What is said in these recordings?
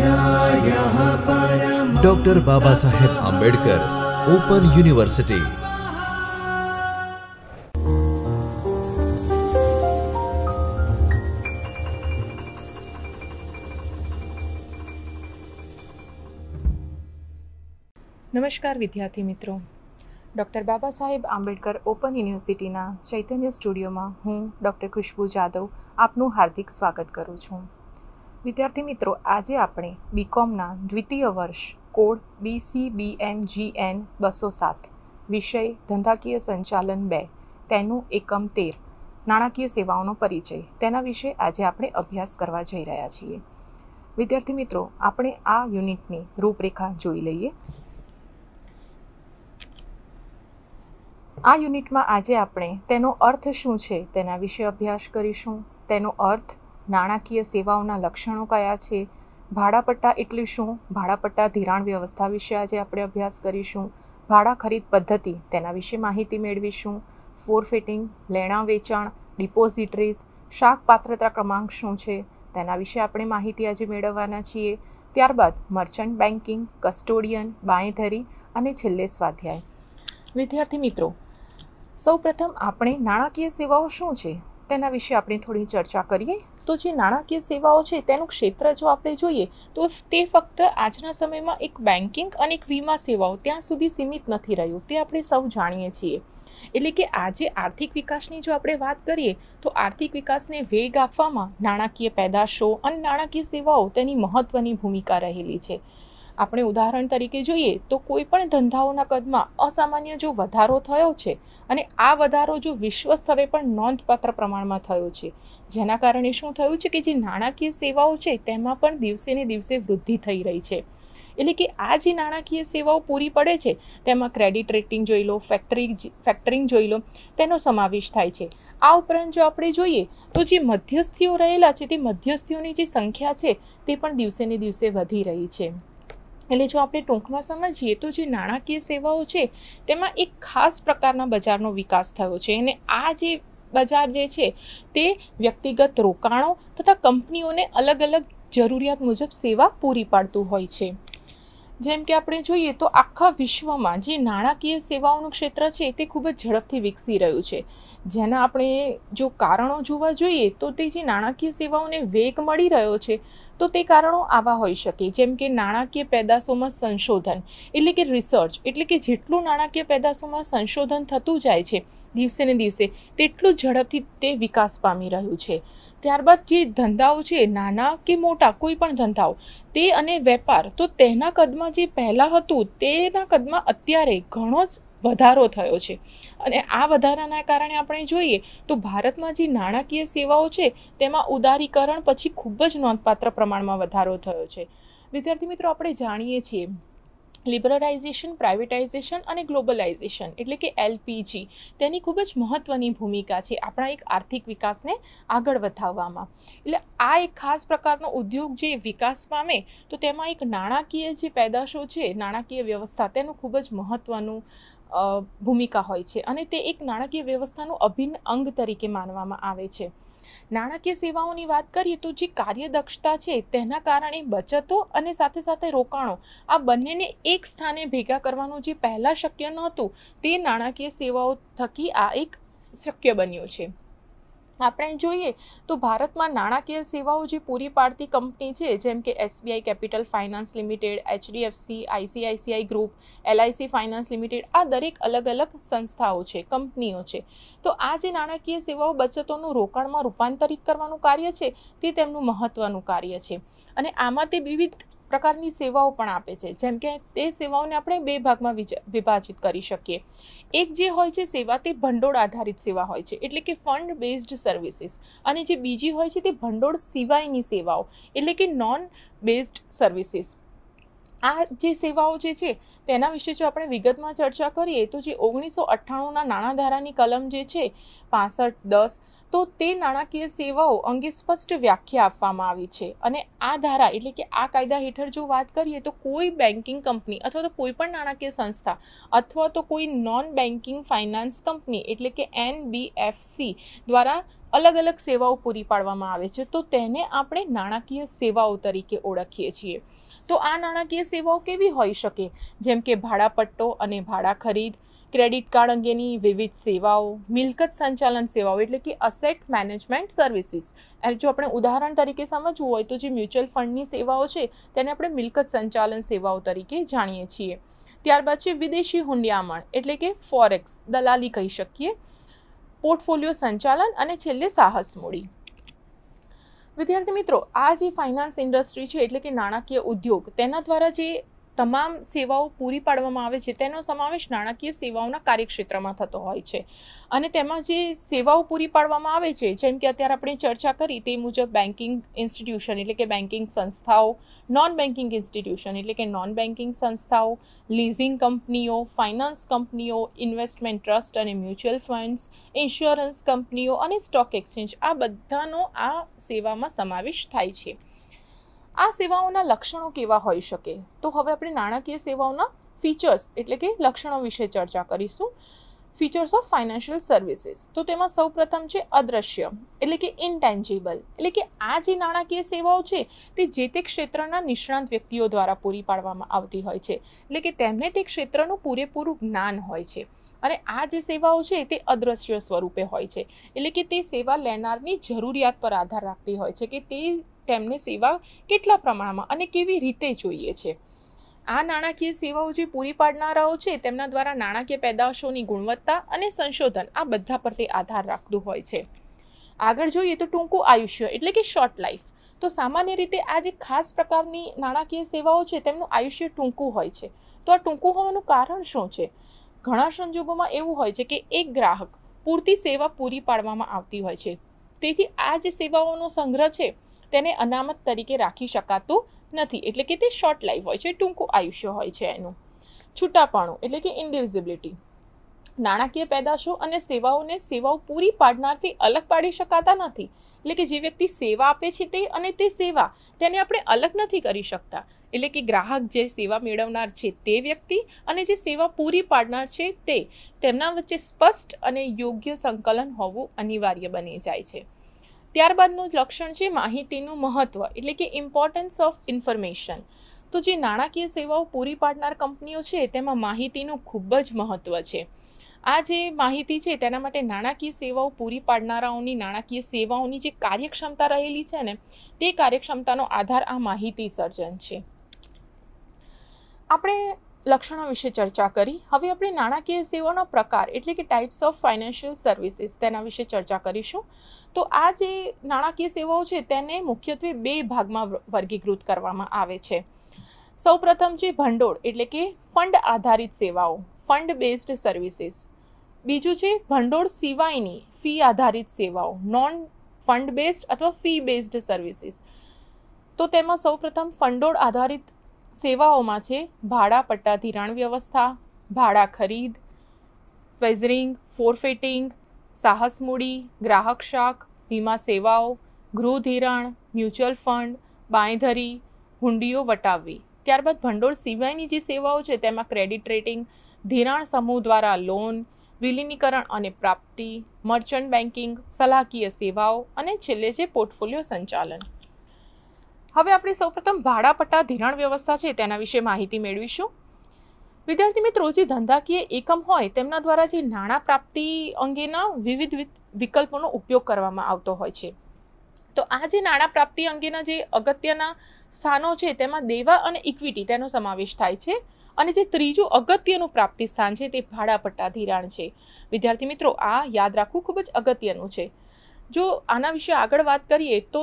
doctor બાબા સાહેબ Ambedkar open university નમસ્કાર વિદ્યાર્થી મિત્રો ડૉક્ટર બાબા સાહેબ આંબેડકર ઓપન યુનિવર્સિટીના ચૈતન્ય સ્ટુડિયોમાં હું ડૉક્ટર ખુશ્બુ જાદવ આપનું હાર્દિક સ્વાગત કરું છું વિદ્યાર્થી મિત્રો આજે આપણે બીકોમના દ્વિતીય વર્ષ કોડ બી એમ જી એન બસો સાત વિષય ધંધાકીય સંચાલન બે તેનું એકમ તેર નાણાકીય સેવાઓનો પરિચય તેના વિશે આજે આપણે અભ્યાસ કરવા જઈ રહ્યા છીએ વિદ્યાર્થી મિત્રો આપણે આ યુનિટની રૂપરેખા જોઈ લઈએ આ યુનિટમાં આજે આપણે તેનો અર્થ શું છે તેના વિશે અભ્યાસ કરીશું તેનો અર્થ નાણાકીય સેવાઓના લક્ષણો કયા છે ભાડાપટ્ટા એટલે શું ભાડાપટ્ટા ધિરાણ વ્યવસ્થા વિશે આજે આપણે અભ્યાસ કરીશું ભાડા ખરીદ પદ્ધતિ તેના વિશે માહિતી મેળવીશું ફોરફિટિંગ લેણા વેચાણ ડિપોઝિટરીઝ શાક પાત્રતા ક્રમાંક શું છે તેના વિશે આપણે માહિતી આજે મેળવવાના છીએ ત્યારબાદ મર્ચન્ટ બેન્કિંગ કસ્ટોડિયન બાંયધરી અને છેલ્લે સ્વાધ્યાય વિદ્યાર્થી મિત્રો સૌપ્રથમ આપણે નાણાકીય સેવાઓ શું છે તેના વિશે આપણે થોડી ચર્ચા કરીએ તો જે નાણાકીય સેવાઓ છે તેનું ક્ષેત્ર જો આપણે જોઈએ તો તે ફક્ત આજના સમયમાં એક બેન્કિંગ અને એક વીમા સેવાઓ ત્યાં સુધી સીમિત નથી રહ્યું તે આપણે સૌ જાણીએ છીએ એટલે કે આજે આર્થિક વિકાસની જો આપણે વાત કરીએ તો આર્થિક વિકાસને વેગ આપવામાં નાણાકીય પેદાશો અને નાણાકીય સેવાઓ તેની મહત્ત્વની ભૂમિકા રહેલી છે આપણે ઉદાહરણ તરીકે જોઈએ તો કોઈ પણ ધંધાઓના કદમાં અસામાન્ય જો વધારો થયો છે અને આ વધારો જો વિશ્વ સ્તરે પણ નોંધપાત્ર પ્રમાણમાં થયો છે જેના કારણે શું થયું છે કે જે નાણાકીય સેવાઓ છે તેમાં પણ દિવસે ને દિવસે વૃદ્ધિ થઈ રહી છે એટલે કે આ જે નાણાકીય સેવાઓ પૂરી પડે છે તેમાં ક્રેડિટ રેટિંગ જોઈ લો ફેક્ટરી ફેક્ટરિંગ જોઈ લો તેનો સમાવેશ થાય છે આ ઉપરાંત જો આપણે જોઈએ તો જે મધ્યસ્થીઓ રહેલા છે તે મધ્યસ્થીઓની જે સંખ્યા છે તે પણ દિવસે ને દિવસે વધી રહી છે એટલે જો આપણે ટૂંકમાં સમજીએ તો જે નાણાકીય સેવાઓ છે તેમાં એક ખાસ પ્રકારના બજારનો વિકાસ થયો છે અને આ જે બજાર જે છે તે વ્યક્તિગત રોકાણો તથા કંપનીઓને અલગ અલગ જરૂરિયાત મુજબ સેવા પૂરી પાડતું હોય છે જેમ કે આપણે જોઈએ તો આખા વિશ્વમાં જે નાણાકીય સેવાઓનું ક્ષેત્ર છે તે ખૂબ જ ઝડપથી વિકસી રહ્યું છે જેના આપણે જો કારણો જોવા જોઈએ તો તે જે નાણાકીય સેવાઓને વેગ મળી રહ્યો છે તો તે કારણો આવા હોઈ શકે જેમ કે નાણાકીય પેદાશોમાં સંશોધન એટલે કે રિસર્ચ એટલે કે જેટલું નાણાકીય પેદાશોમાં સંશોધન થતું જાય છે દિવસે ને દિવસે તેટલું ઝડપથી તે વિકાસ પામી રહ્યું છે ત્યારબાદ જે ધંધાઓ છે નાના કે મોટા કોઈ પણ ધંધાઓ તે અને વેપાર તો તેના કદમાં જે પહેલાં હતું તેના કદમાં અત્યારે ઘણો જ વધારો થયો છે અને આ વધારાના કારણે આપણે જોઈએ તો ભારતમાં જે નાણાકીય સેવાઓ છે તેમાં ઉદારીકરણ પછી ખૂબ જ નોંધપાત્ર પ્રમાણમાં વધારો થયો છે વિદ્યાર્થી મિત્રો આપણે જાણીએ છીએ લિબરલાઇઝેશન પ્રાઇવેટાઇઝેશન અને ગ્લોબલાઇઝેશન એટલે કે એલપીજી તેની ખૂબ જ મહત્ત્વની ભૂમિકા છે આપણા એક આર્થિક વિકાસને આગળ વધાવવામાં એટલે આ એક ખાસ પ્રકારનો ઉદ્યોગ જે વિકાસ પામે તો તેમાં એક નાણાકીય જે પેદાશો છે નાણાકીય વ્યવસ્થા તેનું ખૂબ જ મહત્ત્વનું ભૂમિકા હોય છે અને તે એક નાણાકીય વ્યવસ્થાનું અભિન્ન અંગ તરીકે માનવામાં આવે છે નાણાકીય સેવાઓની વાત કરીએ તો જે કાર્યદક્ષતા છે તેના કારણે બચતો અને સાથે સાથે રોકાણો આ બંનેને એક સ્થાને ભેગા કરવાનું જે પહેલાં શક્ય નહોતું તે નાણાકીય સેવાઓ થકી આ એક શક્ય બન્યું છે આપણે જોઈએ તો ભારતમાં નાણાકીય સેવાઓ જે પૂરી પાડતી કંપની છે જેમ કે SBI capital finance limited HDFC ICICI group LIC finance limited આ દરેક અલગ અલગ સંસ્થાઓ છે કંપનીઓ છે તો આ જે નાણાકીય સેવાઓ બચતોનું રોકાણમાં રૂપાંતરિત કરવાનું કાર્ય છે તે તેમનું મહત્ત્વનું કાર્ય છે અને આમાં તે વિવિધ પ્રકારની સેવાઓ પણ આપે છે જેમ કે તે સેવાઓને આપણે બે ભાગમાં વિભાજિત કરી શકીએ એક જે હોય છે સેવાતે ભંડોળ આધારિત સેવા હોય છે એટલે કે ફંડ બેસ્ડ સર્વિસીસ અને જે બીજી હોય છે તે ભંડોળ સિવાયની સેવાઓ એટલે કે નોન બેસ્ડ સર્વિસીસ આ જે સેવાઓ જે છે તેના વિશે જો આપણે વિગતમાં ચર્ચા કરીએ તો જે ઓગણીસો અઠ્ઠાણુંના નાણાં ધારાની કલમ જે છે પાસઠ દસ તો તે નાણાકીય સેવાઓ અંગે સ્પષ્ટ વ્યાખ્યા આપવામાં આવી છે અને આ ધારા એટલે કે આ કાયદા હેઠળ જો વાત કરીએ તો કોઈ બેન્કિંગ કંપની અથવા તો કોઈ પણ નાણાકીય સંસ્થા અથવા તો કોઈ નોન બેન્કિંગ ફાઇનાન્સ કંપની એટલે કે એનબીએફસી દ્વારા અલગ અલગ સેવાઓ પૂરી પાડવામાં આવે છે તો તેને આપણે નાણાકીય સેવાઓ તરીકે ઓળખીએ છીએ તો આ નાણાકીય સેવાઓ કેવી હોઈ શકે જેમ કે ભાડાપટ્ટો અને ભાડા ખરીદ ક્રેડિટ કાર્ડ અંગેની વિવિધ સેવાઓ મિલકત સંચાલન સેવાઓ એટલે કે અસેટ મેનેજમેન્ટ સર્વિસીસ અને જો આપણે ઉદાહરણ તરીકે સમજવું હોય તો જે મ્યુચ્યુઅલ ફંડની સેવાઓ છે તેને આપણે મિલકત સંચાલન સેવાઓ તરીકે જાણીએ છીએ ત્યારબાદ છે વિદેશી હુંડિયામણ એટલે કે ફોરેક્સ દલાલી કહી શકીએ પોર્ટફોલિયો સંચાલન અને છેલ્લે સાહસ મૂડી વિદ્યાર્થી મિત્રો આ જે ફાઇનાન્સ ઇન્ડસ્ટ્રી છે એટલે કે નાણાકીય ઉદ્યોગ તેના દ્વારા જે તમામ સેવાઓ પૂરી પાડવામાં આવે છે તેનો સમાવેશ નાણાકીય સેવાઓના કાર્યક્ષેત્રમાં થતો હોય છે અને તેમાં જે સેવાઓ પૂરી પાડવામાં આવે છે જેમ કે અત્યારે આપણે ચર્ચા કરી તે મુજબ બેન્કિંગ ઇન્સ્ટિટ્યુશન એટલે કે બેન્કિંગ સંસ્થાઓ નોન બેન્કિંગ ઇન્સ્ટિટ્યુશન એટલે કે નોન બેન્કિંગ સંસ્થાઓ લીઝિંગ કંપનીઓ ફાઇનાન્સ કંપનીઓ ઇન્વેસ્ટમેન્ટ ટ્રસ્ટ અને મ્યુચ્યુઅલ ફંડ્સ ઇન્સ્યોરન્સ કંપનીઓ અને સ્ટોક એક્સચેન્જ આ બધાનો આ સેવામાં સમાવેશ થાય છે આ સેવાઓના લક્ષણો કેવા હોઈ શકે તો હવે આપણે નાણાકીય સેવાઓના ફીચર્સ એટલે કે લક્ષણો વિશે ચર્ચા કરીશું ફીચર્સ ઓફ ફાઇનાન્શિયલ સર્વિસીસ તો તેમાં સૌ પ્રથમ છે અદ્રશ્ય એટલે કે ઇન્ટેન્જિબલ એટલે કે આ જે નાણાકીય સેવાઓ છે તે જે તે ક્ષેત્રના નિષ્ણાંત વ્યક્તિઓ દ્વારા પૂરી પાડવામાં આવતી હોય છે એટલે કે તેમને તે ક્ષેત્રનું પૂરેપૂરું જ્ઞાન હોય છે અને આ જે સેવાઓ છે તે અદ્રશ્ય સ્વરૂપે હોય છે એટલે કે તે સેવા લેનારની જરૂરિયાત પર આધાર રાખતી હોય છે કે તે તેમને સેવા કેટલા પ્રમાણમાં અને કેવી રીતે જોઈએ છે આ નાણાકીય સેવાઓ જે પૂરી પાડનારાઓ છે તેમના દ્વારા નાણાકીય પેદાશોની ગુણવત્તા અને સંશોધન આ બધા પર તે આધાર રાખતું હોય છે આગળ જોઈએ તો ટૂંકું આયુષ્ય એટલે કે શોર્ટ લાઈફ તો સામાન્ય રીતે આ જે ખાસ પ્રકારની નાણાકીય સેવાઓ છે તેમનું આયુષ્ય ટૂંકું હોય છે તો આ ટૂંકું હોવાનું કારણ શું છે ઘણા સંજોગોમાં એવું હોય છે કે એક ગ્રાહક પૂરતી સેવા પૂરી પાડવામાં આવતી હોય છે તેથી આ જે સેવાઓનો સંગ્રહ છે તેને અનામત તરીકે રાખી શકાતું નથી એટલે કે તે શોર્ટ લાઈફ હોય છે ટૂંકું આયુષ્ય હોય છે એનું છૂટાપણું એટલે કે ઇન્ડિવિઝિબિલિટી નાણાકીય પેદાશો અને સેવાઓને સેવાઓ પૂરી પાડનારથી અલગ પાડી શકાતા નથી એટલે કે જે વ્યક્તિ સેવા આપે છે તે અને તે સેવા તેને આપણે અલગ નથી કરી શકતા એટલે કે ગ્રાહક જે સેવા મેળવનાર છે તે વ્યક્તિ અને જે સેવા પૂરી પાડનાર છે તે તેમના વચ્ચે સ્પષ્ટ અને યોગ્ય સંકલન હોવું અનિવાર્ય બની જાય છે ત્યારબાદનું લક્ષણ છે માહિતીનું મહત્ત્વ એટલે કે ઇમ્પોર્ટન્સ ઓફ ઇન્ફોર્મેશન તો જે નાણાકીય સેવાઓ પૂરી પાડનાર કંપનીઓ છે તેમાં માહિતીનું ખૂબ જ મહત્ત્વ છે આ જે માહિતી છે તેના માટે નાણાકીય સેવાઓ પૂરી પાડનારાઓની નાણાકીય સેવાઓની જે કાર્યક્ષમતા રહેલી છે ને તે કાર્યક્ષમતાનો આધાર આ માહિતી સર્જન છે આપણે લક્ષણો વિશે ચર્ચા કરી હવે આપણે નાણાકીય સેવાના પ્રકાર એટલે કે ટાઈપ્સ ઓફ ફાઇનાન્શિયલ સર્વિસીસ તેના વિશે ચર્ચા કરીશું તો આ જે નાણાકીય સેવાઓ છે તેને મુખ્યત્વે બે ભાગમાં વર્ગીકૃત કરવામાં આવે છે સૌપ્રથમ છે ભંડોળ એટલે કે ફંડ આધારિત સેવાઓ ફંડ બેઝડ સર્વિસીસ બીજું છે ભંડોળ સિવાયની ફી આધારિત સેવાઓ નોન ફંડ બેઝડ અથવા ફી બેઝડ સર્વિસીસ તો તેમાં સૌ પ્રથમ ફંડોળ આધારિત સેવાઓમાં છે ભાડા પટ્ટા ધિરાણ વ્યવસ્થા ભાડા ખરીદ ફેઝરિંગ ફોરફેટિંગ સાહસ મૂડી ગ્રાહક શાખ વીમા સેવાઓ ગૃહ ધિરાણ મ્યુચ્યુઅલ ફંડ બાંયધરી હુંડીઓ વટાવવી ત્યારબાદ ભંડોળ સિવાયની જે સેવાઓ છે તેમાં ક્રેડિટ રેટિંગ ધિરાણ સમૂહ દ્વારા લોન વિલીનીકરણ અને પ્રાપ્તિ મર્ચન્ટ બેન્કિંગ સલાહકીય સેવાઓ અને છેલ્લે છે પોર્ટફોલિયો સંચાલન હવે આપણે સૌપ્રથમ ભાડાપટ્ટા ધિરાણ વ્યવસ્થા છે તેના વિશે માહિતી મેળવીશું વિદ્યાર્થી મિત્રો જે ધંધાકીય એકમ હોય તેમના દ્વારા જે નાણાં પ્રાપ્તિ અંગેના વિવિધ વિકલ્પોનો ઉપયોગ કરવામાં આવતો હોય છે તો આ જે નાણાં પ્રાપ્તિ અંગેના જે અગત્યના સ્થાનો છે તેમાં દેવા અને ઇક્વિટી તેનો સમાવેશ થાય છે અને જે ત્રીજું અગત્યનું પ્રાપ્તિ સ્થાન છે તે ભાડાપટ્ટા ધિરાણ છે વિદ્યાર્થી મિત્રો આ યાદ રાખવું ખૂબ જ અગત્યનું છે જો આના વિશે આગળ વાત કરીએ તો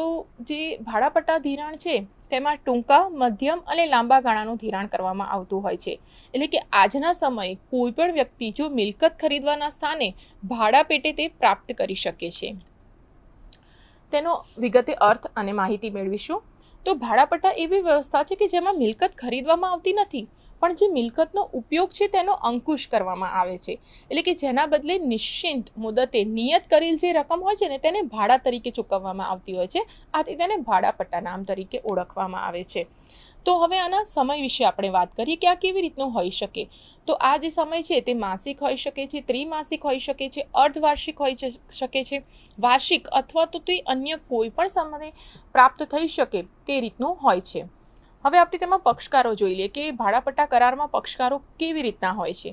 જે ભાડાપટ્ટા ધિરાણ છે તેમાં ટૂંકા મધ્યમ અને લાંબા ગાળાનું ધિરાણ કરવામાં આવતું હોય છે એટલે કે આજના સમયે કોઈપણ વ્યક્તિ જો મિલકત ખરીદવાના સ્થાને ભાડા પેટે તે પ્રાપ્ત કરી શકે છે તેનો વિગતે અર્થ અને માહિતી મેળવીશું તો ભાડાપટ્ટા એવી વ્યવસ્થા છે કે જેમાં મિલકત ખરીદવામાં આવતી નથી પણ જે મિલકતનો ઉપયોગ છે તેનો અંકુશ કરવામાં આવે છે એટલે કે જેના બદલે નિશ્ચિંત મુદતે નિયત કરેલ જે રકમ હોય છે ને તેને ભાડા તરીકે ચૂકવવામાં આવતી હોય છે આથી તેને ભાડાપટ્ટા નામ તરીકે ઓળખવામાં આવે છે તો હવે આના સમય વિશે આપણે વાત કરીએ કે આ કેવી રીતનું હોઈ શકે તો આ જે સમય છે તે માસિક હોઈ શકે છે ત્રિમાસિક હોઈ શકે છે અર્ધવાર્ષિક હોઈ શકે છે વાર્ષિક અથવા તો તે અન્ય કોઈ પણ સમયે પ્રાપ્ત થઈ શકે તે રીતનું હોય છે હવે આપણે તેમાં પક્ષકારો જોઈ લઈએ કે ભાડાપટ્ટા કરારમાં પક્ષકારો કેવી રીતના હોય છે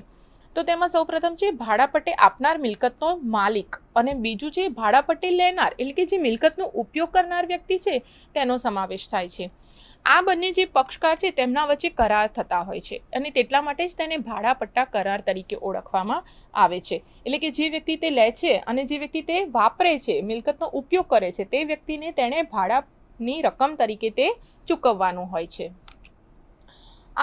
તો તેમાં સૌપ્રથમ છે ભાડાપટ્ટે આપનાર મિલકતનો માલિક અને બીજું છે ભાડાપટ્ટે લેનાર એટલે કે જે મિલકતનો ઉપયોગ કરનાર વ્યક્તિ છે તેનો સમાવેશ થાય છે આ બંને જે પક્ષકાર છે તેમના વચ્ચે કરાર થતા હોય છે અને તેટલા માટે જ તેને ભાડાપટ્ટા કરાર તરીકે ઓળખવામાં આવે છે એટલે કે જે વ્યક્તિ તે લે છે અને જે વ્યક્તિ તે વાપરે છે મિલકતનો ઉપયોગ કરે છે તે વ્યક્તિને તેણે ભાડાની રકમ તરીકે તે ચૂકવવાનું હોય છે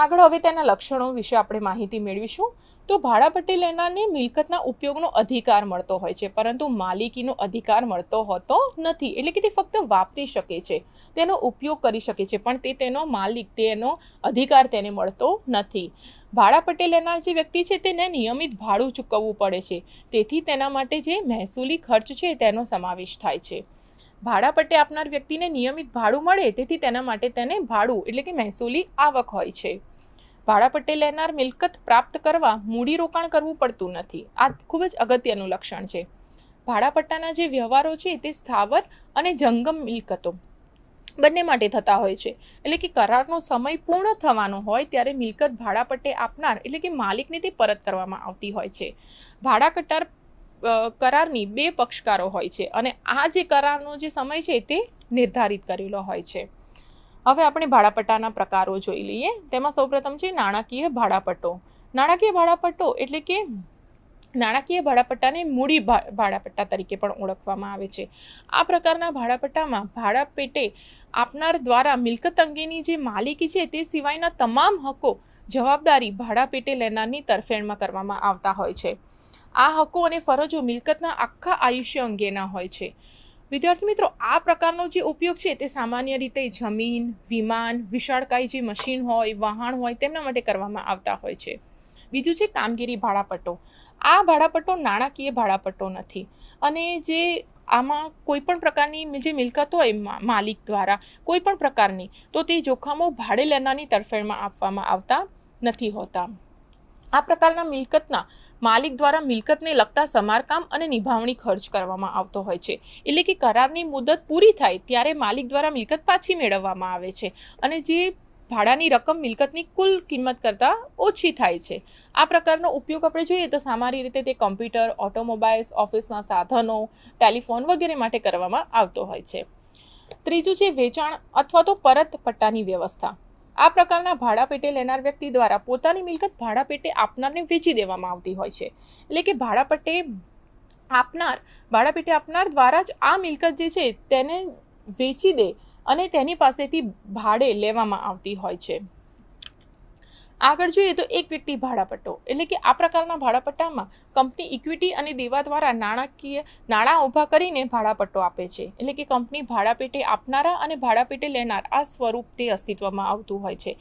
આગળ હવે તેના લક્ષણો વિશે આપણે માહિતી મેળવીશું તો ભાડાપટ્ટી લેનારને મિલકતના ઉપયોગનો અધિકાર મળતો હોય છે પરંતુ માલિકીનો અધિકાર મળતો હોતો નથી એટલે કે તે ફક્ત વાપરી શકે છે તેનો ઉપયોગ કરી શકે છે પણ તે તેનો માલિક તેનો અધિકાર તેને મળતો નથી ભાડાપટ્ટી લેનાર જે વ્યક્તિ છે તેને નિયમિત ભાડું ચૂકવવું પડે છે તેથી તેના માટે જે મહેસૂલી ખર્ચ છે તેનો સમાવેશ થાય છે ભાડાપટ્ટે આપનાર વ્યક્તિને નિયમિત ભાડું મળે તેથી તેના માટે તેને ભાડું એટલે કે મહેસૂલી આવક હોય છે ભાડાપટ્ટે લેનાર મિલકત પ્રાપ્ત કરવા મૂડી રોકાણ કરવું પડતું નથી આ ખૂબ જ અગત્યનું લક્ષણ છે ભાડાપટ્ટાના જે વ્યવહારો છે તે સ્થાવર અને જંગમ મિલકતો બંને માટે થતા હોય છે એટલે કે કરારનો સમય પૂર્ણ થવાનો હોય ત્યારે મિલકત ભાડાપટ્ટે આપનાર એટલે કે માલિકને તે પરત કરવામાં આવતી હોય છે ભાડા કટાર કરારની બે પક્ષકારો હોય છે અને આ જે કરારનો જે સમય છે તે નિર્ધારિત કરેલો હોય છે હવે આપણે ભાડાપટ્ટાના પ્રકારો જોઈ લઈએ તેમાં સૌપ્રથમ છે નાણાકીય ભાડાપટ્ટો નાણાકીય ભાડાપટ્ટો એટલે કે નાણાકીય ભાડાપટ્ટાને મૂડી ભાડાપટ્ટા તરીકે પણ ઓળખવામાં આવે છે આ પ્રકારના ભાડાપટ્ટામાં ભાડા પેટે આપનાર દ્વારા મિલકત અંગેની જે માલિકી છે તે સિવાયના તમામ હકો જવાબદારી ભાડા પેટે લેનારની તરફેણમાં કરવામાં આવતા હોય છે આ હકો અને ફરજો મિલકતના આખા આયુષ્ય અંગેના હોય છે વિદ્યાર્થી મિત્રો આ પ્રકારનો જે ઉપયોગ છે તે સામાન્ય રીતે જમીન વિમાન વિશાળકાય જે મશીન હોય વહાણ હોય તેમના માટે કરવામાં આવતા હોય છે બીજું છે કામગીરી ભાડાપટ્ટો આ ભાડાપટ્ટો નાણાકીય ભાડાપટ્ટો નથી અને જે આમાં કોઈપણ પ્રકારની જે મિલકત હોય માલિક દ્વારા કોઈપણ પ્રકારની તો તે જોખમો ભાડે લેનારની તરફેણમાં આપવામાં આવતા નથી હોતા આ પ્રકારના મિલકતના માલિક દ્વારા મિલકતને લગતા સમારકામ અને નિભાવણી ખર્ચ કરવામાં આવતો હોય છે એટલે કે કરારની મુદત પૂરી થાય ત્યારે માલિક દ્વારા મિલકત પાછી મેળવવામાં આવે છે અને જે ભાડાની રકમ મિલકતની કુલ કિંમત કરતાં ઓછી થાય છે આ પ્રકારનો ઉપયોગ આપણે જોઈએ તો સામાન્ય રીતે તે કમ્પ્યુટર ઓટોમોબાઈલ્સ ઓફિસના સાધનો ટેલિફોન વગેરે માટે કરવામાં આવતો હોય છે ત્રીજું છે વેચાણ અથવા તો પરત પટ્ટાની વ્યવસ્થા આ પ્રકારના ભાડા પેટે લેનાર વ્યક્તિ દ્વારા પોતાની મિલકત ભાડા પેટે આપનારને વેચી દેવામાં આવતી હોય છે એટલે કે ભાડા પટ્ટે આપનાર ભાડા પેટે આપનાર દ્વારા જ આ મિલકત જે છે તેને વેચી દે અને તેની પાસેથી ભાડે લેવામાં આવતી હોય છે આગળ જોઈએ તો એક વ્યક્તિ ભાડાપટ્ટો એટલે કે આ પ્રકારના ભાડાપટ્ટામાં કંપની ઇક્વિટી અને દેવા દ્વારા નાણાકીય નાણાં ઊભા કરીને ભાડાપટ્ટો આપે છે એટલે કે કંપની ભાડાપેટે આપનારા અને ભાડાપેટે પેટે લેનાર આ સ્વરૂપ તે અસ્તિત્વમાં આવતું હોય છે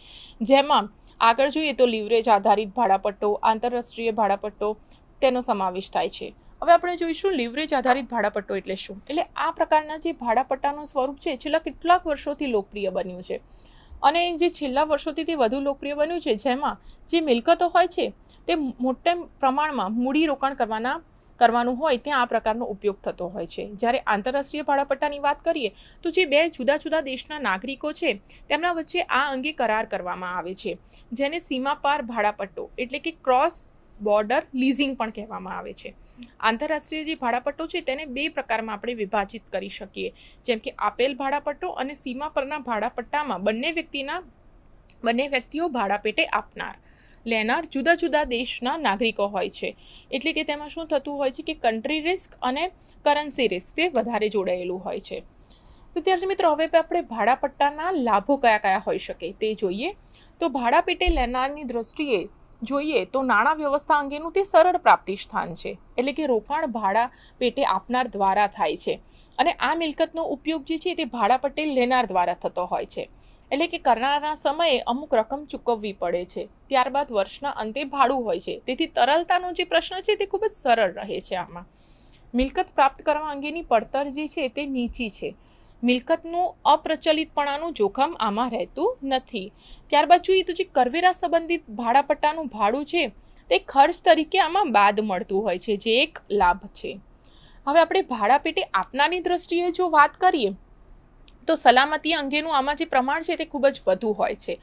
જેમાં આગળ જોઈએ તો લીવરેજ આધારિત ભાડાપટ્ટો આંતરરાષ્ટ્રીય ભાડાપટ્ટો તેનો સમાવેશ થાય છે હવે આપણે જોઈશું લીવરેજ આધારિત ભાડાપટ્ટો એટલે શું એટલે આ પ્રકારના જે ભાડાપટ્ટાનું સ્વરૂપ છે છેલ્લા કેટલાક વર્ષોથી લોકપ્રિય બન્યું છે અને જે છેલ્લા વર્ષોથી તે વધુ લોકપ્રિય બન્યું છે જેમાં જે મિલકતો હોય છે તે મોટે પ્રમાણમાં મૂડીરોકાણ કરવાના કરવાનું હોય ત્યાં આ પ્રકારનો ઉપયોગ થતો હોય છે જ્યારે આંતરરાષ્ટ્રીય ભાડાપટ્ટાની વાત કરીએ તો જે બે જુદા જુદા દેશના નાગરિકો છે તેમના વચ્ચે આ અંગે કરાર કરવામાં આવે છે જેને સીમા પાર ભાડાપટ્ટો એટલે કે ક્રોસ બોર્ડર લીઝિંગ પણ કહેવામાં આવે છે આંતરરાષ્ટ્રીય જે ભાડાપટ્ટો છે તેને બે પ્રકારમાં આપણે વિભાજિત કરી શકીએ જેમ કે આપેલ ભાડાપટ્ટો અને સીમા પરના ભાડાપટ્ટામાં બંને વ્યક્તિના બંને વ્યક્તિઓ ભાડાપેટે આપનાર લેનાર જુદા જુદા દેશના નાગરિકો હોય છે એટલે કે તેમાં શું થતું હોય છે કે કન્ટ્રી રિસ્ક અને કરન્સી રિસ્ક તે વધારે જોડાયેલું હોય છે વિદ્યાર્થી મિત્રો હવે આપણે ભાડાપટ્ટાના લાભો કયા કયા હોઈ શકે તે જોઈએ તો ભાડાપેટે લેનારની દ્રષ્ટિએ જોઈએ તો નાણાં વ્યવસ્થા અંગેનું તે સરળ પ્રાપ્તિ સ્થાન છે એટલે કે રોકાણ ભાડા પેટે આપનાર દ્વારા થાય છે અને આ મિલકતનો ઉપયોગ જે છે તે ભાડા પટેલ લેનાર દ્વારા થતો હોય છે એટલે કે કરનારના સમયે અમુક રકમ ચૂકવવી પડે છે ત્યારબાદ વર્ષના અંતે ભાડું હોય છે તેથી તરલતાનો જે પ્રશ્ન છે તે ખૂબ જ સરળ રહે છે આમાં મિલકત પ્રાપ્ત કરવા અંગેની પડતર જે છે તે નીચી છે મિલકતનું અપ્રચલિતપણાનું જોખમ આમાં રહેતું નથી ત્યારબાદ જોઈએ તો જે કરવેરા સંબંધિત ભાડાપટ્ટાનું ભાડું છે તે ખર્ચ તરીકે આમાં બાદ મળતું હોય છે જે એક લાભ છે હવે આપણે ભાડા પેટે આપનાની દ્રષ્ટિએ જો વાત કરીએ તો સલામતી અંગેનું આમાં જે પ્રમાણ છે તે ખૂબ જ વધુ હોય છે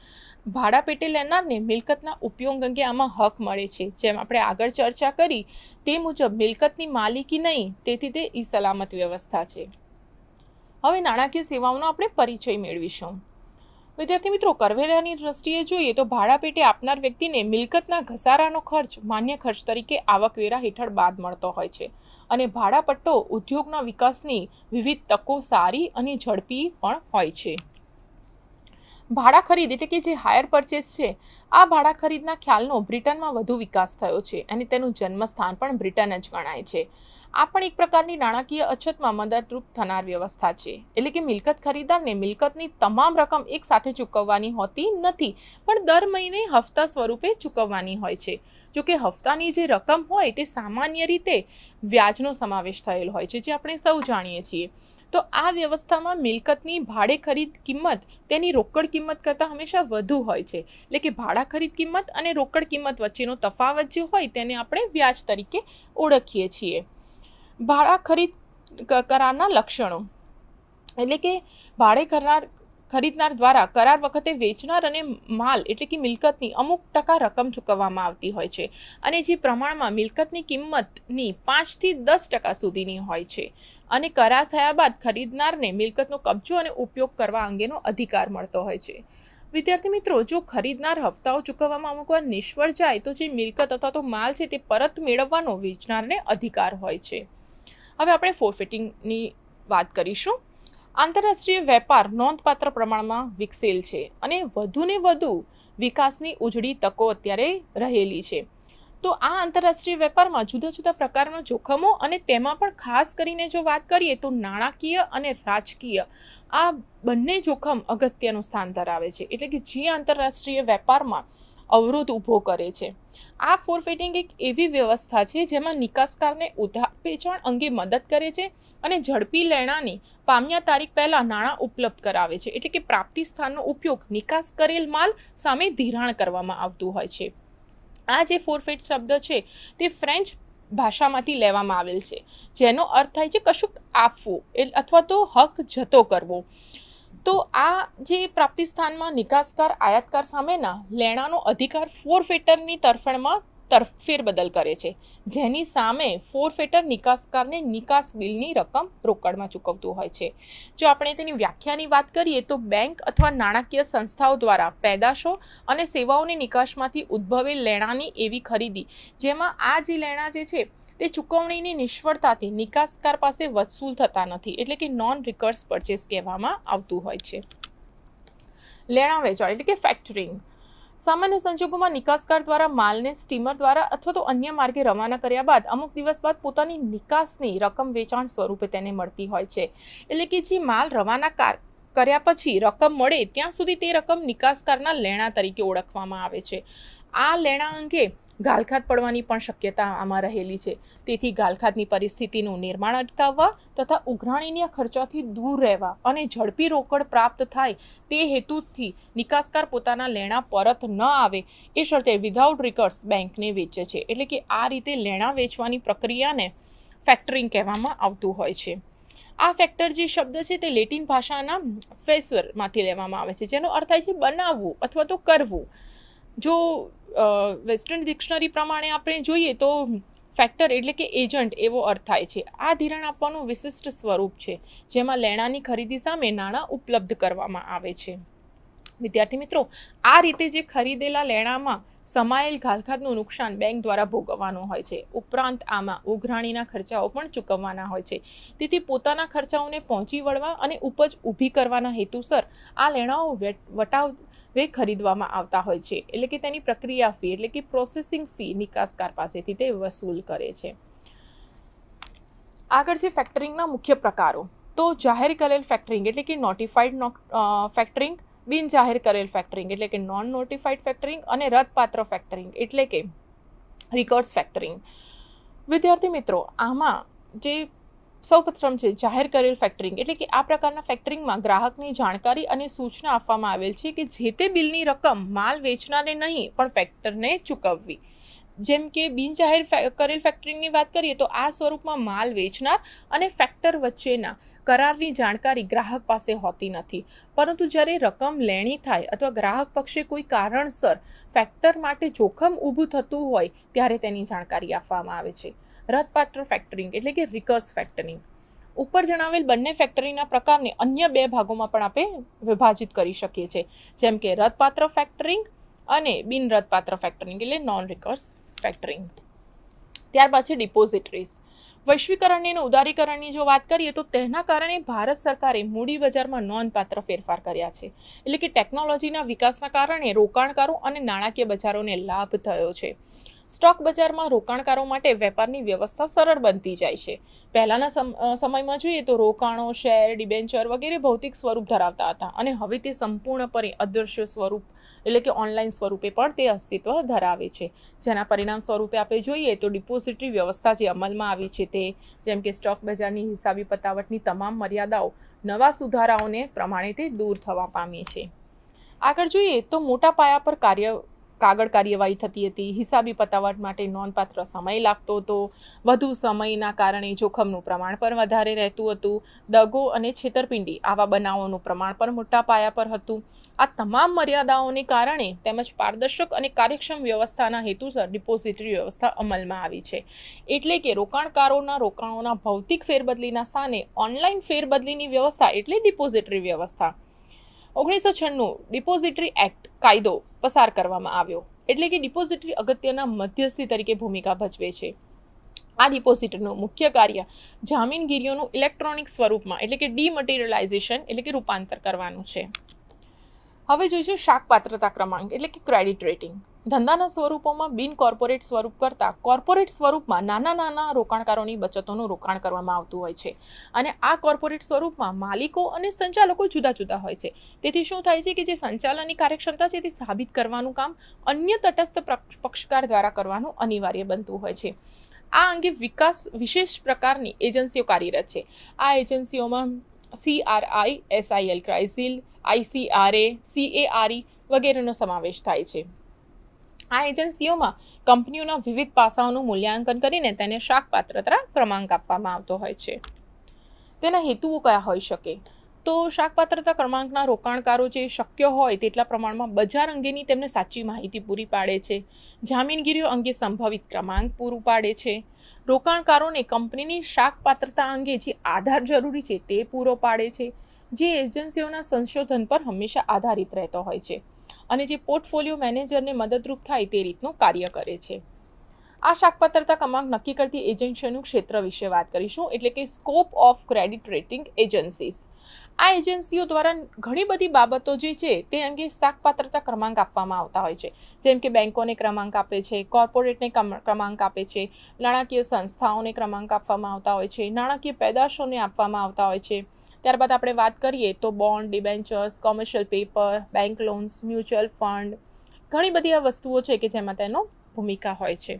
ભાડા પેટે લેનારને મિલકતના ઉપયોગ અંગે આમાં હક મળે છે જેમ આપણે આગળ ચર્ચા કરી તે મુજબ મિલકતની માલિકી નહીં તેથી તે ઈ સલામત વ્યવસ્થા છે હવે નાણાકીય સેવાઓનો આપણે પરિચય મેળવીશું વિદ્યાર્થી મિત્રો કરવેરાની દ્રષ્ટિએ જોઈએ તો ભાડા પેટે આપનાર વ્યક્તિને મિલકતના ઘસારાનો ખર્ચ માન્ય ખર્ચ તરીકે આવકવેરા હેઠળ બાદ મળતો હોય છે અને ભાડાપટ્ટો ઉદ્યોગના વિકાસની વિવિધ તકો સારી અને ઝડપી પણ હોય છે ભાડા ખરીદ એટલે કે જે હાયર પરચેસ છે આ ભાડા ખરીદના ખ્યાલનો બ્રિટનમાં વધુ વિકાસ થયો છે અને તેનું જન્મસ્થાન પણ બ્રિટન જ ગણાય છે આ પણ એક પ્રકારની નાણાકીય અછતમાં મદદરૂપ થનાર વ્યવસ્થા છે એટલે કે મિલકત ખરીદદારને મિલકતની તમામ રકમ એકસાથે ચૂકવવાની હોતી નથી પણ દર મહિને હપ્તા સ્વરૂપે ચૂકવવાની હોય છે જોકે હપ્તાની જે રકમ હોય તે સામાન્ય રીતે વ્યાજનો સમાવેશ થયેલ હોય છે જે આપણે સૌ જાણીએ છીએ તો આ વ્યવસ્થામાં મિલકતની ભાડે ખરીદ કિંમત તેની રોકડ કિંમત કરતાં હંમેશા વધુ હોય છે એટલે કે ભાડા ખરીદ કિંમત અને રોકડ કિંમત વચ્ચેનો તફાવત જે હોય તેને આપણે વ્યાજ તરીકે ઓળખીએ છીએ ભાડા ખરીદ કરારના લક્ષણો એટલે કે ભાડે કરાર ખરીદનાર દ્વારા કરાર વખતે વેચનાર અને માલ એટલે કે મિલકતની અમુક ટકા રકમ ચૂકવવામાં આવતી હોય છે અને જે પ્રમાણમાં મિલકતની કિંમતની પાંચથી દસ ટકા સુધીની હોય છે અને કરાર થયા બાદ ખરીદનારને મિલકતનો કબજો અને ઉપયોગ કરવા અંગેનો અધિકાર મળતો હોય છે વિદ્યાર્થી મિત્રો જો ખરીદનાર હપ્તાઓ ચૂકવવામાં અમુક વાર નિષ્ફળ જાય તો જે મિલકત અથવા તો માલ છે તે પરત મેળવવાનો વેચનારને અધિકાર હોય છે હવે આપણે ફોરફિટિંગની વાત કરીશું આંતરરાષ્ટ્રીય વેપાર નોંધપાત્ર પ્રમાણમાં વિકસેલ છે અને વધુને વધુ વિકાસની ઉજળી તકો અત્યારે રહેલી છે તો આ આંતરરાષ્ટ્રીય વેપારમાં જુદા જુદા પ્રકારના જોખમો અને તેમાં પણ ખાસ કરીને જો વાત કરીએ તો નાણાકીય અને રાજકીય આ બંને જોખમ અગત્યનું સ્થાન ધરાવે છે એટલે કે જે આંતરરાષ્ટ્રીય વેપારમાં અવરોધ ઊભો કરે છે આ ફોરફેટિંગ એક એવી વ્યવસ્થા છે જેમાં નિકાસકારને ઉધાર વેચાણ અંગે મદદ કરે છે અને ઝડપી લેણાની પામ્યા તારીખ પહેલાં નાણાં ઉપલબ્ધ કરાવે છે એટલે કે પ્રાપ્તિ સ્થાનનો ઉપયોગ નિકાસ કરેલ માલ સામે ધિરાણ કરવામાં આવતું હોય છે આ જે ફોરફેટ શબ્દ છે તે ફ્રેન્ચ ભાષામાંથી લેવામાં આવેલ છે જેનો અર્થ થાય છે કશુંક આપવું અથવા તો હક જતો કરવો તો આ જે પ્રાપ્તિ સ્થાનમાં નિકાસકાર આયાતકાર સામેના લેણાનો અધિકાર ફોરફેટરની તરફેણમાં તરફેર બદલ કરે છે જેની સામે ફોરફેટર નિકાસકારને નિકાસ બિલની રકમ રોકડમાં ચૂકવતું હોય છે જો આપણે તેની વ્યાખ્યાની વાત કરીએ તો બેંક અથવા નાણાકીય સંસ્થાઓ દ્વારા પેદાશો અને સેવાઓની નિકાસમાંથી ઉદ્ભવેલ લેણાની એવી ખરીદી જેમાં આ જે લેણા જે છે તે ચૂકવણીની નિષ્ફળતાથી નિકાસકાર પાસે વસૂલ થતા નથી એટલે કે નોન રિકર્સ પરચેસ કહેવામાં આવતું હોય છે લેણા વેચાણ એટલે કે ફેક્ટરિંગ સામાન્ય સંજોગોમાં નિકાસકાર દ્વારા માલને સ્ટીમર દ્વારા અથવા તો અન્ય માર્ગે રવાના કર્યા બાદ અમુક દિવસ બાદ પોતાની નિકાસની રકમ વેચાણ સ્વરૂપે તેને મળતી હોય છે એટલે કે જે માલ રવાના કાર કર્યા પછી રકમ મળે ત્યાં સુધી તે રકમ નિકાસકારના લેણા તરીકે ઓળખવામાં આવે છે આ લેણા અંગે ગાલખાત પડવાની પણ શક્યતા આમાં રહેલી છે તેથી ગાલખાતની પરિસ્થિતિનું નિર્માણ અટકાવવા તથા ઉઘરાણીના ખર્ચાથી દૂર રહેવા અને ઝડપી રોકડ પ્રાપ્ત થાય તે હેતુથી નિકાસકાર પોતાના લેણા પરત ન આવે એ શરતે વિધાઉટ રિકર્સ બેંકને વેચે છે એટલે કે આ રીતે લેણા વેચવાની પ્રક્રિયાને ફેક્ટરિંગ કહેવામાં આવતું હોય છે આ ફેક્ટર જે શબ્દ છે તે લેટિન ભાષાના ફેસવરમાંથી લેવામાં આવે છે જેનો અર્થ થાય છે બનાવવું અથવા તો કરવું જો વેસ્ટર્ન ડિક્શનરી પ્રમાણે આપણે જોઈએ તો ફેક્ટર એટલે કે એજન્ટ એવો અર્થ થાય છે આ ધિરાણ આપવાનું વિશિષ્ટ સ્વરૂપ છે જેમાં લેણાની ખરીદી સામે નાણાં ઉપલબ્ધ કરવામાં આવે છે વિદ્યાર્થી મિત્રો આ રીતે જે ખરીદેલા લેણામાં સમાયેલ ઘાલખાતનું નુકસાન બેંક દ્વારા ભોગવવાનું હોય છે ઉપરાંત આમાં ઉઘરાણીના ખર્ચાઓ પણ ચૂકવવાના હોય છે તેથી પોતાના ખર્ચાઓને પહોંચી વળવા અને ઉપજ ઊભી કરવાના હેતુસર આ લેણાઓ વટાવે ખરીદવામાં આવતા હોય છે એટલે કે તેની પ્રક્રિયા ફી એટલે કે પ્રોસેસિંગ ફી નિકાસકાર પાસેથી તે વસૂલ કરે છે આગળ છે ફેક્ટરિંગના મુખ્ય પ્રકારો તો જાહેર કરેલ ફેક્ટરિંગ એટલે કે નોટિફાઈડ ફેક્ટરિંગ uh, જાહેર કરેલ ફેક્ટરિંગ એટલે કે નોન નોટિફાઈડ ફેક્ટરિંગ અને રદપાત્ર ફેક્ટરિંગ એટલે કે રિકોર્ડ્સ ફેક્ટરિંગ વિદ્યાર્થી મિત્રો આમાં જે સૌપ્રથમ છે જાહેર કરેલ ફેક્ટરિંગ એટલે કે આ પ્રકારના ફેક્ટરિંગમાં ગ્રાહકની જાણકારી અને સૂચના આપવામાં આવેલ છે કે જે તે બિલની રકમ માલ વેચનારને નહીં પણ ફેક્ટરને ચૂકવવી જેમ કે બિનજાહેર કરેલ ફેક્ટરીની વાત કરીએ તો આ સ્વરૂપમાં માલ વેચનાર અને ફેક્ટર વચ્ચેના કરારની જાણકારી ગ્રાહક પાસે હોતી નથી પરંતુ જ્યારે રકમ લેણી થાય અથવા ગ્રાહક પક્ષે કોઈ કારણસર ફેક્ટર માટે જોખમ ઊભું થતું હોય ત્યારે તેની જાણકારી આપવામાં આવે છે રથપાત્ર ફેક્ટરિંગ એટલે કે રિકર્સ ફેક્ટરિંગ ઉપર જણાવેલ બંને ફેક્ટરીના પ્રકારને અન્ય બે ભાગોમાં પણ આપણે વિભાજિત કરી શકીએ છીએ જેમ કે રથપાત્ર ફેક્ટરિંગ અને બિનરદપાત્ર ફેક્ટરિંગ એટલે નોન રિકર્સ ફેક્ટરિંગ ત્યાર પછી ડિપોઝિટરીઝ વૈશ્વિકરણની અને ઉદારીકરણની જો વાત કરીએ તો તેના કારણે ભારત સરકારે મૂડી બજારમાં નોંધપાત્ર ફેરફાર કર્યા છે એટલે કે ટેકનોલોજીના વિકાસના કારણે રોકાણકારો અને નાણાકીય બજારોને લાભ થયો છે સ્ટોક બજારમાં રોકાણકારો માટે વેપારની વ્યવસ્થા સરળ બનતી જાય છે પહેલાંના સમયમાં જોઈએ તો રોકાણો શેર ડિબેન્ચર વગેરે ભૌતિક સ્વરૂપ ધરાવતા હતા અને હવે તે સંપૂર્ણપણે અદૃશ્ય સ્વરૂપ એટલે કે ઓનલાઈન સ્વરૂપે પણ તે અસ્તિત્વ ધરાવે છે જેના પરિણામ સ્વરૂપે આપણે જોઈએ તો ડિપોઝિટરી વ્યવસ્થા જે અમલમાં આવી છે તે જેમ કે સ્ટોક બજારની હિસાબી પતાવટની તમામ મર્યાદાઓ નવા સુધારાઓને પ્રમાણે તે દૂર થવા પામી છે આગળ જોઈએ તો મોટા પાયા પર કાર્ય કાગળ કાર્યવાહી થતી હતી હિસાબી પતાવટ માટે નોંધપાત્ર સમય લાગતો હતો વધુ સમયના કારણે જોખમનું પ્રમાણ પણ વધારે રહેતું હતું દગો અને છેતરપિંડી આવા બનાવોનું પ્રમાણ પણ મોટા પાયા પર હતું આ તમામ મર્યાદાઓને કારણે તેમજ પારદર્શક અને કાર્યક્ષમ વ્યવસ્થાના હેતુસર ડિપોઝિટરી વ્યવસ્થા અમલમાં આવી છે એટલે કે રોકાણકારોના રોકાણોના ભૌતિક ફેરબદલીના સ્થાને ઓનલાઈન ફેરબદલીની વ્યવસ્થા એટલે ડિપોઝિટરી વ્યવસ્થા ઓગણીસો છન્નું ડિપોઝિટરી એક્ટ કાયદો પસાર કરવામાં આવ્યો એટલે કે ડિપોઝિટરી અગત્યના મધ્યસ્થી તરીકે ભૂમિકા ભજવે છે આ ડિપોઝિટરનું મુખ્ય કાર્ય જામીનગીરીઓનું ઇલેક્ટ્રોનિક સ્વરૂપમાં એટલે કે ડીમટીરિયલાઇઝેશન એટલે કે રૂપાંતર કરવાનું છે હવે જોઈશું શાક પાત્રતા ક્રમાંક એટલે કે ક્રેડિટ રેટિંગ ધંધાના સ્વરૂપોમાં બિન કોર્પોરેટ સ્વરૂપ કરતાં કોર્પોરેટ સ્વરૂપમાં નાના નાના રોકાણકારોની બચતોનું રોકાણ કરવામાં આવતું હોય છે અને આ કોર્પોરેટ સ્વરૂપમાં માલિકો અને સંચાલકો જુદા જુદા હોય છે તેથી શું થાય છે કે જે સંચાલનની કાર્યક્ષમતા છે તે સાબિત કરવાનું કામ અન્ય તટસ્થ પક્ષકાર દ્વારા કરવાનું અનિવાર્ય બનતું હોય છે આ અંગે વિકાસ વિશેષ પ્રકારની એજન્સીઓ કાર્યરત છે આ એજન્સીઓમાં સીઆરઆઈ એસઆઈએલ ક્રાઇઝિલ આઈસીઆરએ સીએઆરઈ વગેરેનો સમાવેશ થાય છે આ એજન્સીઓમાં કંપનીઓના વિવિધ પાસાઓનું મૂલ્યાંકન કરીને તેને શાક ક્રમાંક આપવામાં આવતો હોય છે તેના હેતુઓ કયા હોઈ શકે તો શાકપાત્રતા ક્રમાંકના રોકાણકારો જે શક્ય હોય તેટલા પ્રમાણમાં બજાર અંગેની તેમને સાચી માહિતી પૂરી પાડે છે જામીનગીરીઓ અંગે સંભવિત ક્રમાંક પૂરું પાડે છે રોકાણકારોને કંપનીની શાકપાત્રતા અંગે જે આધાર જરૂરી છે તે પૂરો પાડે છે જે એજન્સીઓના સંશોધન પર હંમેશા આધારિત રહેતો હોય છે અને જે પોર્ટફોલિયો મેનેજરને મદદરૂપ થાય તે રીતનું કાર્ય કરે છે આ શાકપત્રતા ક્રમાંક નક્કી કરતી એજન્સીઓનું ક્ષેત્ર વિશે વાત કરીશું એટલે કે scope of credit rating agencies આ એજન્સીઓ દ્વારા ઘણી બધી બાબતો જે છે તે અંગે શાકપાત્રતા ક્રમાંક આપવામાં આવતા હોય છે જેમ કે બેન્કોને ક્રમાંક આપે છે કોર્પોરેટને ક્રમાંક આપે છે નાણાકીય સંસ્થાઓને ક્રમાંક આપવામાં આવતા હોય છે નાણાકીય પેદાશોને આપવામાં આવતા હોય છે ત્યારબાદ આપણે વાત કરીએ તો bond debentures commercial paper bank loans mutual fund ઘણી બધી આ વસ્તુઓ છે કે જેમાં તેનો ભૂમિકા હોય છે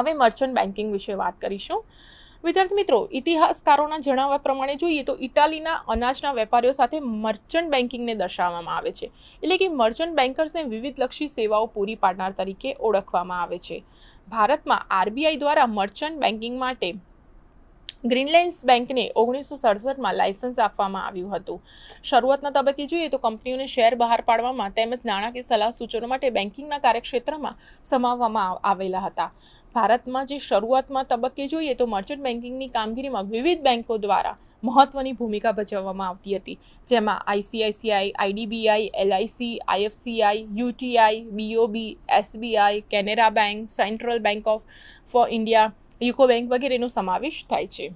હવે મર્ચન્ટ બેન્કિંગ વિશે વાત કરીશું વિદ્યાર્થી મિત્રો ઇતિહાસકારોના જણાવ્યા પ્રમાણે જોઈએ તો ઇટાલીના અનાજના વેપારીઓ સાથે મર્ચન્ટ બેન્કિંગને દર્શાવવામાં આવે છે એટલે કે મર્ચન્ટ બેન્કર્સને વિવિધ વિવિધલક્ષી સેવાઓ પૂરી પાડનાર તરીકે ઓળખવામાં આવે છે ભારતમાં આરબીઆઈ દ્વારા મર્ચન્ટ બેન્કિંગ માટે ગ્રીનલેન્ડ્સ બેંકને ઓગણીસો સડસઠમાં લાયસન્સ આપવામાં આવ્યું હતું શરૂઆતના તબક્કે જોઈએ તો કંપનીઓને શેર બહાર પાડવામાં તેમજ નાણાકીય સલાહ સૂચનો માટે બેન્કિંગના કાર્યક્ષેત્રમાં સમાવવામાં આવેલા હતા ભારતમાં જે શરૂઆતમાં તબક્કે જોઈએ તો મર્ચન્ટ બેન્કિંગની કામગીરીમાં વિવિધ બેન્કો દ્વારા મહત્વની ભૂમિકા ભજવવામાં આવતી હતી જેમાં ICICI IDBI LIC IFCI UTI BOB SBI Canara bank central bank of for India UCO bank વગેરેનો સમાવેશ થાય છે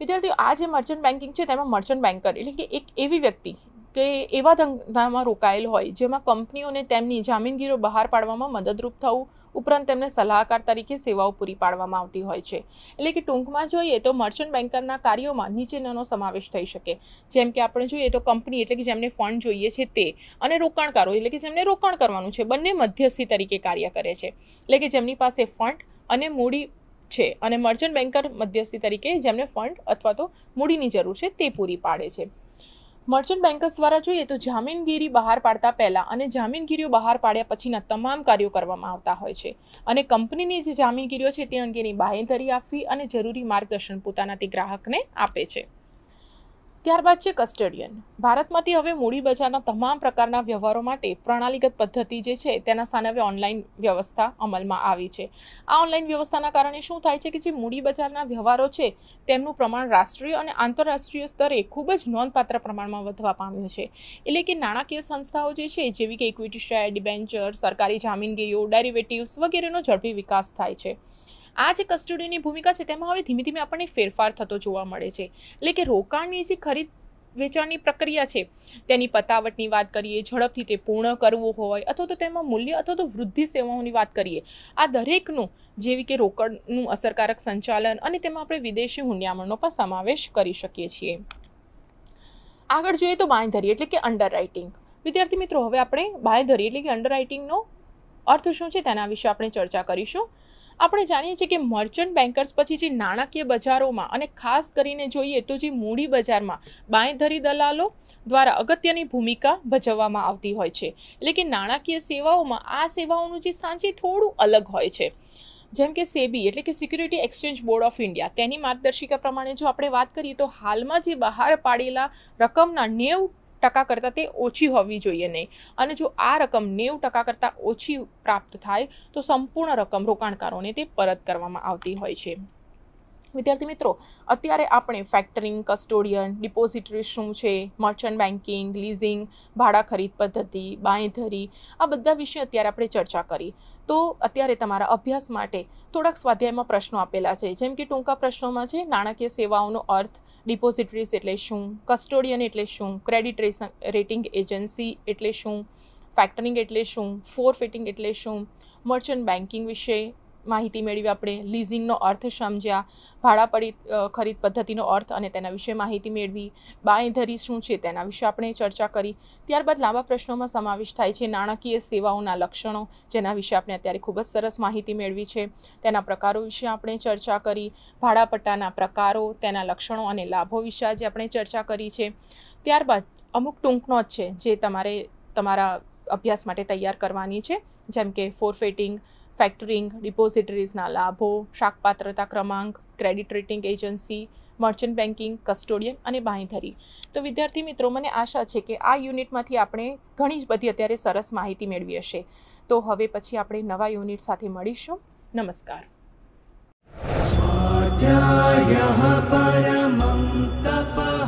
વિદ્યાર્થીઓ આ જે મર્ચન્ટ બેન્કિંગ છે તેમાં મર્ચન્ટ બેન્કર એટલે કે એક એવી વ્યક્તિ કે એવા ધંધામાં રોકાયેલ હોય જેમાં કંપનીઓને તેમની જામીનગીરો બહાર પાડવામાં મદદરૂપ થવું ઉપરાંત તેમને સલાહકાર તરીકે સેવાઓ પૂરી પાડવામાં આવતી હોય છે એટલે કે ટૂંકમાં જોઈએ તો મર્ચન્ટ બેન્કરના કાર્યોમાં નીચેનાનો સમાવેશ થઈ શકે જેમ કે આપણે જોઈએ તો કંપની એટલે કે જેમને ફંડ જોઈએ છે તે અને રોકાણકારો એટલે કે જેમને રોકાણ કરવાનું છે બંને મધ્યસ્થી તરીકે કાર્ય કરે છે એટલે કે જેમની પાસે ફંડ અને મૂડી છે અને મર્ચન્ટ બેન્કર મધ્યસ્થી તરીકે જેમને ફંડ અથવા તો મૂડીની જરૂર છે તે પૂરી પાડે છે મર્ચન્ટ બેન્કર્સ દ્વારા જોઈએ તો જામીનગીરી બહાર પાડતા પહેલાં અને જામીનગીરીઓ બહાર પાડ્યા પછીના તમામ કાર્યો કરવામાં આવતા હોય છે અને કંપનીની જે જામીનગીરીઓ છે તે અંગેની બાહેંધરી આપવી અને જરૂરી માર્ગદર્શન પોતાનાથી ગ્રાહકને આપે છે ત્યારબાદ છે કસ્ટડિયન ભારતમાંથી હવે મૂડી બજારના તમામ પ્રકારના વ્યવહારો માટે પ્રણાલીગત પદ્ધતિ જે છે તેના સ્થાને હવે ઓનલાઈન વ્યવસ્થા અમલમાં આવી છે આ ઓનલાઈન વ્યવસ્થાના કારણે શું થાય છે કે જે મૂડી બજારના વ્યવહારો છે તેમનું પ્રમાણ રાષ્ટ્રીય અને આંતરરાષ્ટ્રીય સ્તરે ખૂબ જ નોંધપાત્ર પ્રમાણમાં વધવા પામ્યું છે એટલે કે નાણાકીય સંસ્થાઓ જે છે જેવી કે ઇક્વિટી શેર ડિબેન્ચર સરકારી જામીનગીરીઓ ડેરિવેટિવ્સ વગેરેનો ઝડપી વિકાસ થાય છે આ જે કસ્ટડીની ભૂમિકા છે તેમાં હવે ધીમે ધીમે આપણને ફેરફાર થતો જોવા મળે છે એટલે કે રોકાણની જે ખરીદ વેચાણની પ્રક્રિયા છે તેની પતાવટની વાત કરીએ ઝડપથી તે પૂર્ણ કરવું હોય અથવા તો તેમાં મૂલ્ય અથવા તો વૃદ્ધિ સેવાઓની વાત કરીએ આ દરેકનું જેવી કે રોકડનું અસરકારક સંચાલન અને તેમાં આપણે વિદેશી હુંડિયામણનો પણ સમાવેશ કરી શકીએ છીએ આગળ જોઈએ તો બાંયધરી એટલે કે અંડર રાઇટિંગ વિદ્યાર્થી મિત્રો હવે આપણે બાંયધરી એટલે કે અંડર રાઇટિંગનો અર્થ શું છે તેના વિશે આપણે ચર્ચા કરીશું આપણે જાણીએ છીએ કે મર્ચન્ટ બેન્કર્સ પછી જે નાણાકીય બજારોમાં અને ખાસ કરીને જોઈએ તો જે મૂડી બજારમાં બાંયધરી દલાલો દ્વારા અગત્યની ભૂમિકા ભજવવામાં આવતી હોય છે એટલે કે નાણાકીય સેવાઓમાં આ સેવાઓનું જે સાંચે થોડું અલગ હોય છે જેમ કે સેબી એટલે કે security exchange board of India તેની માર્ગદર્શિકા પ્રમાણે જો આપણે વાત કરીએ તો હાલમાં જે બહાર પાડેલા રકમના નેવ ટકા કરતાં તે ઓછી હોવી જોઈએ નહીં અને જો આ રકમ નેવું ટકા કરતાં ઓછી પ્રાપ્ત થાય તો સંપૂર્ણ રકમ રોકાણકારોને તે પરત કરવામાં આવતી હોય છે વિદ્યાર્થી મિત્રો અત્યારે આપણે ફેક્ટરિંગ કસ્ટોડિયન ડિપોઝિટરી શું છે મર્ચન્ટ બેન્કિંગ લીઝિંગ ભાડા ખરીદ પદ્ધતિ બાંયધરી આ બધા વિશે અત્યારે આપણે ચર્ચા કરી તો અત્યારે તમારા અભ્યાસ માટે થોડાક સ્વાધ્યાયમાં પ્રશ્નો આપેલા છે જેમ કે ટૂંકા પ્રશ્નોમાં છે નાણાકીય સેવાઓનો અર્થ ડિપોઝિટરીઝ એટલે શું કસ્ટોડિયન એટલે શું ક્રેડિટ રેટિંગ એજન્સી એટલે શું ફેક્ટરિંગ એટલે શું ફોર ફિટિંગ એટલે શું મર્ચન્ટ બેન્કિંગ વિશે માહિતી મેળવી આપણે લીઝિંગનો અર્થ સમજ્યા ભાડા પડી ખરીદ પદ્ધતિનો અર્થ અને તેના વિશે માહિતી મેળવી બાંયધરી શું છે તેના વિશે આપણે ચર્ચા કરી ત્યારબાદ લાંબા પ્રશ્નોમાં સમાવેશ થાય છે નાણાકીય સેવાઓના લક્ષણો જેના વિશે આપણે અત્યારે ખૂબ જ સરસ માહિતી મેળવી છે તેના પ્રકારો વિશે આપણે ચર્ચા કરી ભાડાપટ્ટાના પ્રકારો તેના લક્ષણો અને લાભો વિશે આજે આપણે ચર્ચા કરી છે ત્યારબાદ અમુક ટૂંકનો જ છે જે તમારે તમારા અભ્યાસ માટે તૈયાર કરવાની છે જેમ કે ફોરફેટિંગ ફેક્ટરિંગ ડિપોઝિટરીઝના લાભો શાકપાત્રતા ક્રમાંક credit rating agency merchant banking custodian અને બાંયધરી તો વિદ્યાર્થી મિત્રો મને આશા છે કે આ યુનિટમાંથી આપણે ઘણી જ બધી અત્યારે સરસ માહિતી મેળવી હશે તો હવે પછી આપણે નવા યુનિટ સાથે મળીશું નમસ્કાર પરમં તપઃ